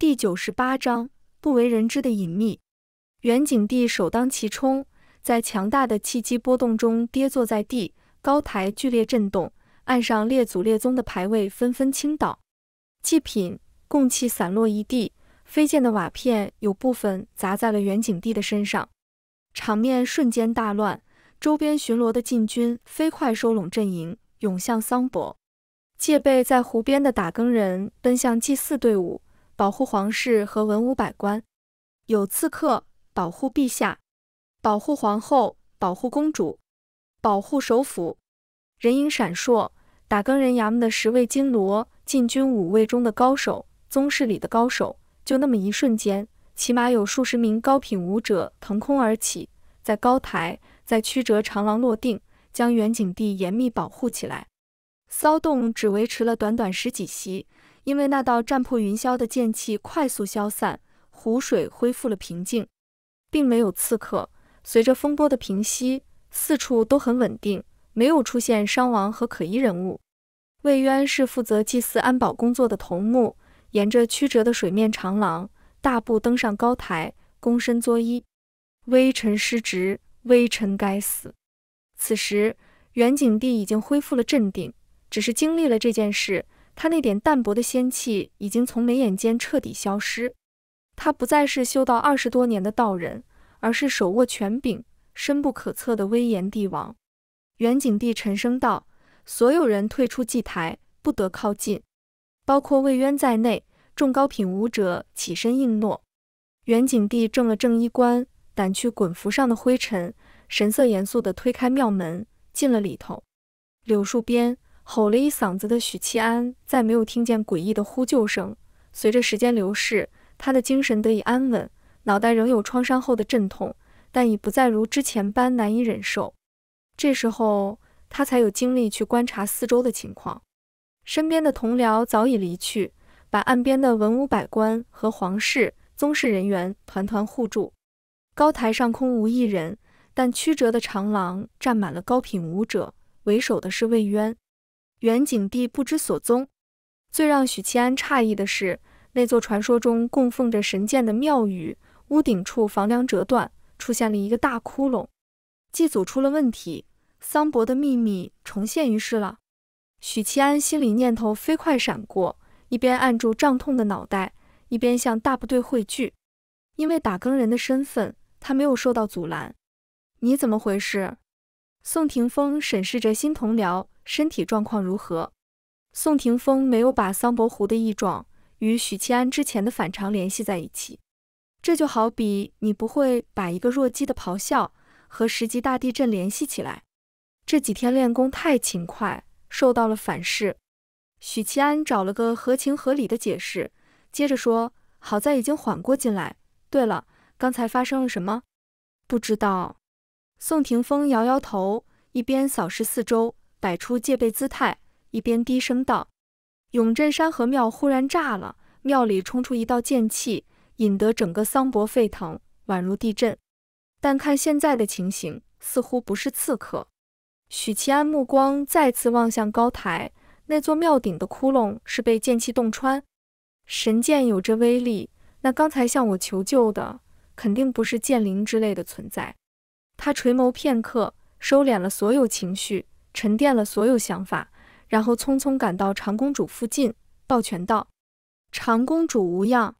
第九十八章不为人知的隐秘。袁景帝首当其冲，在强大的气机波动中跌坐在地，高台剧烈震动，岸上列祖列宗的牌位纷纷倾倒，祭品供器散落一地，飞溅的瓦片有部分砸在了袁景帝的身上，场面瞬间大乱。周边巡逻的禁军飞快收拢阵营，涌向桑博；戒备在湖边的打更人奔向祭祀队伍。保护皇室和文武百官，有刺客保护陛下，保护皇后，保护公主，保护首府。人影闪烁，打更人衙门的十位金罗禁军，五位中的高手，宗室里的高手，就那么一瞬间，起码有数十名高品武者腾空而起，在高台，在曲折长廊落定，将远景帝严密保护起来。骚动只维持了短短十几席。因为那道战破云霄的剑气快速消散，湖水恢复了平静，并没有刺客。随着风波的平息，四处都很稳定，没有出现伤亡和可疑人物。魏渊是负责祭祀安保工作的头目，沿着曲折的水面长廊，大步登上高台，躬身作揖：“微臣失职，微臣该死。”此时，袁景帝已经恢复了镇定，只是经历了这件事。他那点淡薄的仙气已经从眉眼间彻底消失，他不再是修道二十多年的道人，而是手握权柄、深不可测的威严帝王。元景帝沉声道：“所有人退出祭台，不得靠近，包括魏渊在内。”众高品武者起身应诺。元景帝正了正衣冠，掸去滚服上的灰尘，神色严肃地推开庙门，进了里头。柳树边。吼了一嗓子的许七安，再没有听见诡异的呼救声。随着时间流逝，他的精神得以安稳，脑袋仍有创伤后的阵痛，但已不再如之前般难以忍受。这时候，他才有精力去观察四周的情况。身边的同僚早已离去，把岸边的文武百官和皇室宗室人员团团护住。高台上空无一人，但曲折的长廊站满了高品武者，为首的是魏渊。袁景帝不知所踪。最让许七安诧异的是，那座传说中供奉着神剑的庙宇，屋顶处房梁折断，出现了一个大窟窿。祭祖出了问题，桑博的秘密重现于世了。许七安心里念头飞快闪过，一边按住胀痛的脑袋，一边向大部队汇聚。因为打更人的身份，他没有受到阻拦。你怎么回事？宋廷锋审视着新同僚。身体状况如何？宋廷锋没有把桑伯湖的异状与许七安之前的反常联系在一起，这就好比你不会把一个弱鸡的咆哮和十级大地震联系起来。这几天练功太勤快，受到了反噬。许七安找了个合情合理的解释，接着说：“好在已经缓过劲来。对了，刚才发生了什么？不知道。”宋廷锋摇摇头，一边扫视四周。摆出戒备姿态，一边低声道：“永镇山河庙忽然炸了，庙里冲出一道剑气，引得整个桑博沸腾，宛如地震。但看现在的情形，似乎不是刺客。”许其安目光再次望向高台，那座庙顶的窟窿是被剑气洞穿。神剑有这威力，那刚才向我求救的肯定不是剑灵之类的存在。他垂眸片刻，收敛了所有情绪。沉淀了所有想法，然后匆匆赶到长公主附近，抱拳道：“长公主无恙。”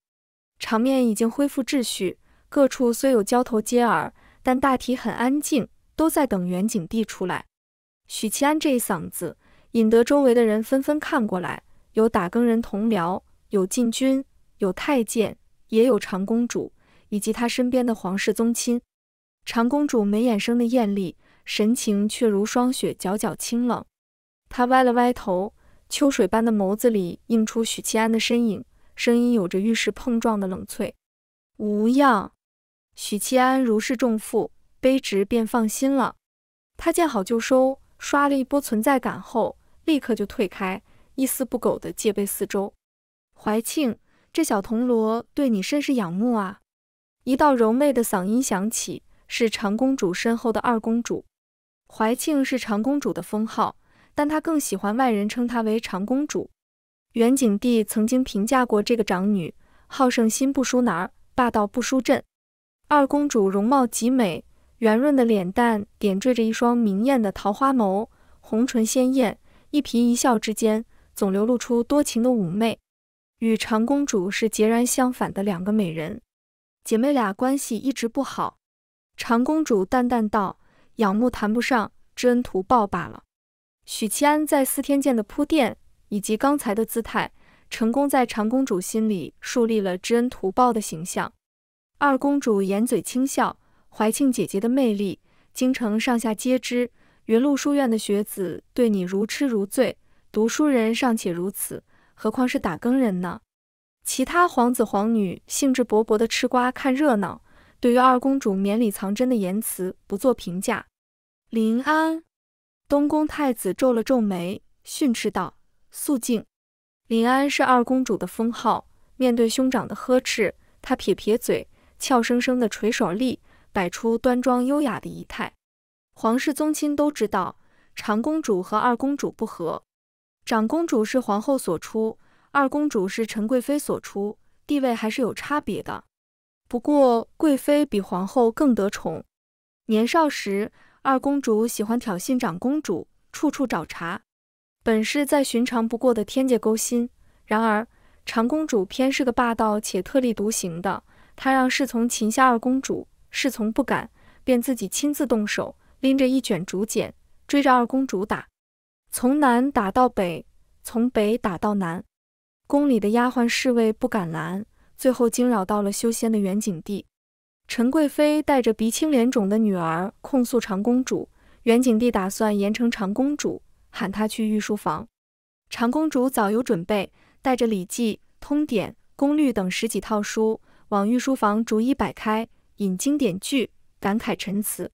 场面已经恢复秩序，各处虽有交头接耳，但大体很安静，都在等元景帝出来。许七安这一嗓子，引得周围的人纷纷看过来，有打更人同僚，有禁军，有太监，也有长公主以及她身边的皇室宗亲。长公主眉眼生的艳丽。神情却如霜雪，皎皎清冷。他歪了歪头，秋水般的眸子里映出许七安的身影，声音有着玉石碰撞的冷脆：“无恙。”许七安如释重负，卑职便放心了。他见好就收，刷了一波存在感后，立刻就退开，一丝不苟地戒备四周。怀庆，这小铜锣对你甚是仰慕啊！一道柔媚的嗓音响起，是长公主身后的二公主。怀庆是长公主的封号，但她更喜欢外人称她为长公主。元景帝曾经评价过这个长女，好胜心不输哪儿，霸道不输朕。二公主容貌极美，圆润的脸蛋点缀着一双明艳的桃花眸，红唇鲜艳，一颦一笑之间总流露出多情的妩媚。与长公主是截然相反的两个美人，姐妹俩关系一直不好。长公主淡淡道。仰慕谈不上，知恩图报罢了。许七安在四天剑的铺垫以及刚才的姿态，成功在长公主心里树立了知恩图报的形象。二公主掩嘴轻笑，怀庆姐姐的魅力，京城上下皆知。云麓书院的学子对你如痴如醉，读书人尚且如此，何况是打更人呢？其他皇子皇女兴致勃勃地吃瓜看热闹，对于二公主绵里藏针的言辞不做评价。临安，东宫太子皱了皱眉，训斥道：“肃静！”临安是二公主的封号。面对兄长的呵斥，她撇撇嘴，俏生生地垂手立，摆出端庄优雅的仪态。皇室宗亲都知道，长公主和二公主不和。长公主是皇后所出，二公主是陈贵妃所出，地位还是有差别的。不过贵妃比皇后更得宠，年少时。二公主喜欢挑衅长公主，处处找茬，本是再寻常不过的天界勾心。然而长公主偏是个霸道且特立独行的，她让侍从擒下二公主，侍从不敢，便自己亲自动手，拎着一卷竹简追着二公主打，从南打到北，从北打到南。宫里的丫鬟侍卫不敢拦，最后惊扰到了修仙的远景地，陈贵妃带着鼻青脸肿的女儿控诉长公主，袁景帝打算严惩长公主，喊她去御书房。长公主早有准备，带着《礼记》《通典》《宫律》等十几套书往御书房逐一摆开，引经典句，感慨陈词。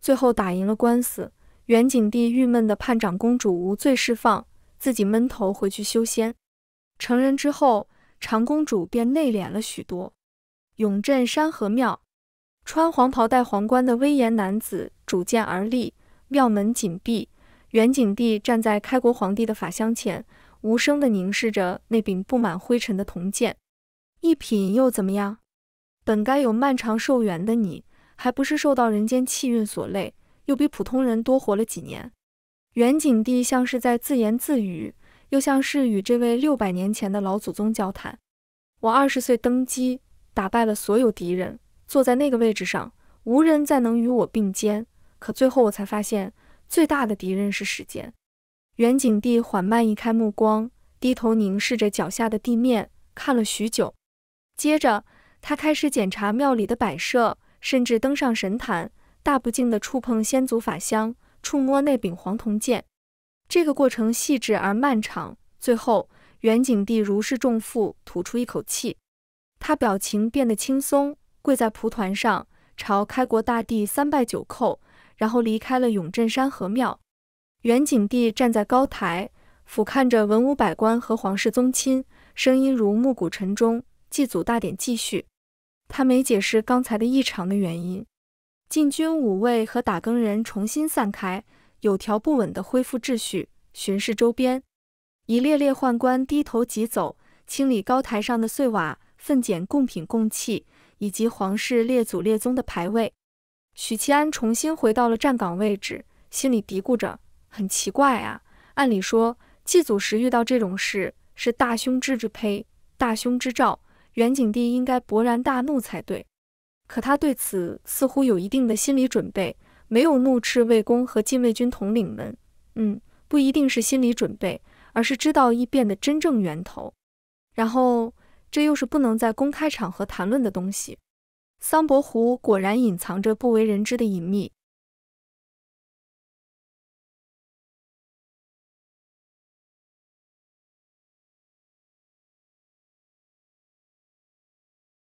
最后打赢了官司，袁景帝郁闷的盼长公主无罪释放，自己闷头回去修仙。成人之后，长公主便内敛了许多，永镇山河庙。穿黄袍戴皇冠的威严男子拄剑而立，庙门紧闭。元景帝站在开国皇帝的法相前，无声地凝视着那柄布满灰尘的铜剑。一品又怎么样？本该有漫长寿元的你，还不是受到人间气运所累，又比普通人多活了几年？元景帝像是在自言自语，又像是与这位六百年前的老祖宗交谈。我二十岁登基，打败了所有敌人。坐在那个位置上，无人再能与我并肩。可最后我才发现，最大的敌人是时间。袁景帝缓慢移开目光，低头凝视着脚下的地面，看了许久。接着，他开始检查庙里的摆设，甚至登上神坛，大不敬地触碰先祖法香，触摸那柄黄铜剑。这个过程细致而漫长。最后，袁景帝如释重负，吐出一口气，他表情变得轻松。跪在蒲团上，朝开国大帝三拜九叩，然后离开了永镇山河庙。元景帝站在高台，俯瞰着文武百官和皇室宗亲，声音如暮鼓晨钟。祭祖大典继续，他没解释刚才的异常的原因。禁军武卫和打更人重新散开，有条不紊地恢复秩序，巡视周边。一列列宦官低头疾走，清理高台上的碎瓦，分拣贡品贡器。以及皇室列祖列宗的牌位，许七安重新回到了站岗位置，心里嘀咕着：“很奇怪啊，按理说祭祖时遇到这种事是大凶之之胚，大凶之兆，元景帝应该勃然大怒才对。可他对此似乎有一定的心理准备，没有怒斥魏公和禁卫军统领们。嗯，不一定是心理准备，而是知道异变的真正源头。然后。”这又是不能在公开场合谈论的东西。桑伯湖果然隐藏着不为人知的隐秘。